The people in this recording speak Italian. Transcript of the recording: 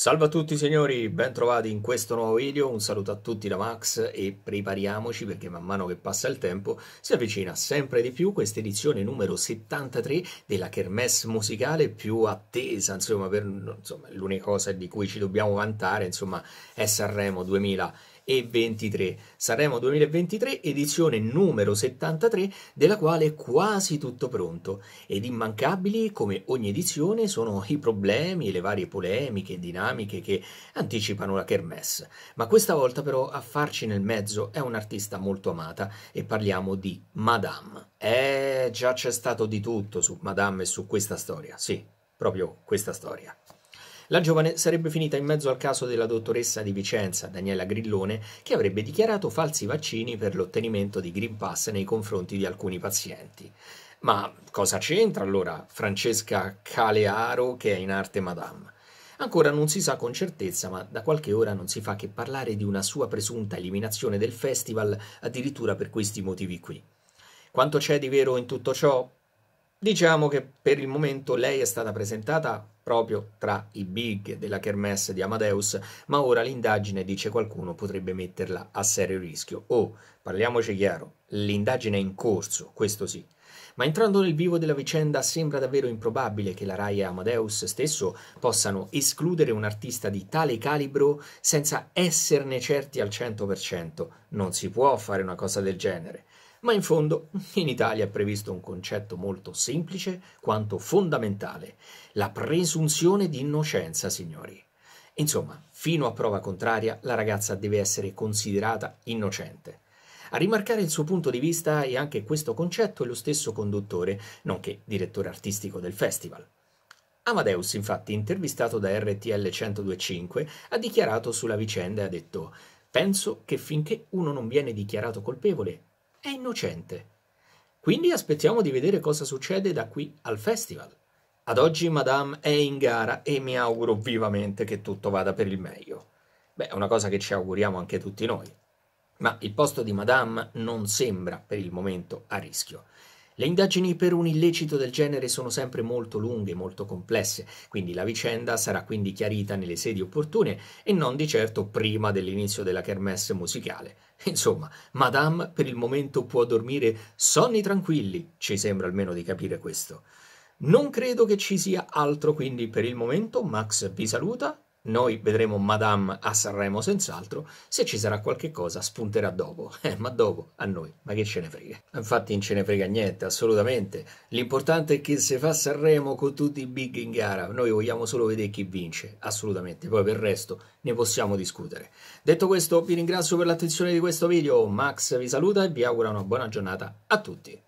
Salve a tutti signori, bentrovati in questo nuovo video, un saluto a tutti da Max e prepariamoci perché man mano che passa il tempo si avvicina sempre di più questa edizione numero 73 della kermesse musicale più attesa, insomma, per, insomma l'unica cosa di cui ci dobbiamo vantare insomma, è Sanremo 2020 e 23. Sanremo 2023, edizione numero 73, della quale è quasi tutto pronto. Ed immancabili, come ogni edizione, sono i problemi e le varie polemiche e dinamiche che anticipano la kermesse. Ma questa volta però a farci nel mezzo è un'artista molto amata e parliamo di Madame. Eh, già c'è stato di tutto su Madame e su questa storia, sì, proprio questa storia. La giovane sarebbe finita in mezzo al caso della dottoressa di Vicenza, Daniela Grillone, che avrebbe dichiarato falsi vaccini per l'ottenimento di Green Pass nei confronti di alcuni pazienti. Ma cosa c'entra allora Francesca Calearo, che è in arte Madame? Ancora non si sa con certezza, ma da qualche ora non si fa che parlare di una sua presunta eliminazione del festival addirittura per questi motivi qui. Quanto c'è di vero in tutto ciò? Diciamo che per il momento lei è stata presentata proprio tra i big della kermesse di Amadeus, ma ora l'indagine, dice qualcuno, potrebbe metterla a serio rischio. Oh, parliamoci chiaro, l'indagine è in corso, questo sì. Ma entrando nel vivo della vicenda sembra davvero improbabile che la Rai e Amadeus stesso possano escludere un artista di tale calibro senza esserne certi al 100%. Non si può fare una cosa del genere. Ma in fondo in Italia è previsto un concetto molto semplice quanto fondamentale, la presunzione di innocenza, signori. Insomma, fino a prova contraria, la ragazza deve essere considerata innocente. A rimarcare il suo punto di vista e anche questo concetto è lo stesso conduttore, nonché direttore artistico del festival. Amadeus, infatti, intervistato da RTL 102.5, ha dichiarato sulla vicenda e ha detto Penso che finché uno non viene dichiarato colpevole, è innocente. Quindi aspettiamo di vedere cosa succede da qui al festival. Ad oggi Madame è in gara e mi auguro vivamente che tutto vada per il meglio. Beh, è una cosa che ci auguriamo anche tutti noi. Ma il posto di Madame non sembra per il momento a rischio. Le indagini per un illecito del genere sono sempre molto lunghe, molto complesse, quindi la vicenda sarà quindi chiarita nelle sedi opportune e non di certo prima dell'inizio della kermesse musicale. Insomma, Madame per il momento può dormire sonni tranquilli, ci sembra almeno di capire questo. Non credo che ci sia altro quindi per il momento, Max vi saluta noi vedremo Madame a Sanremo senz'altro, se ci sarà qualche cosa spunterà dopo, eh, ma dopo a noi, ma che ce ne frega. Infatti non ce ne frega niente, assolutamente. L'importante è che se fa Sanremo con tutti i big in gara, noi vogliamo solo vedere chi vince, assolutamente, poi per il resto ne possiamo discutere. Detto questo vi ringrazio per l'attenzione di questo video, Max vi saluta e vi auguro una buona giornata a tutti.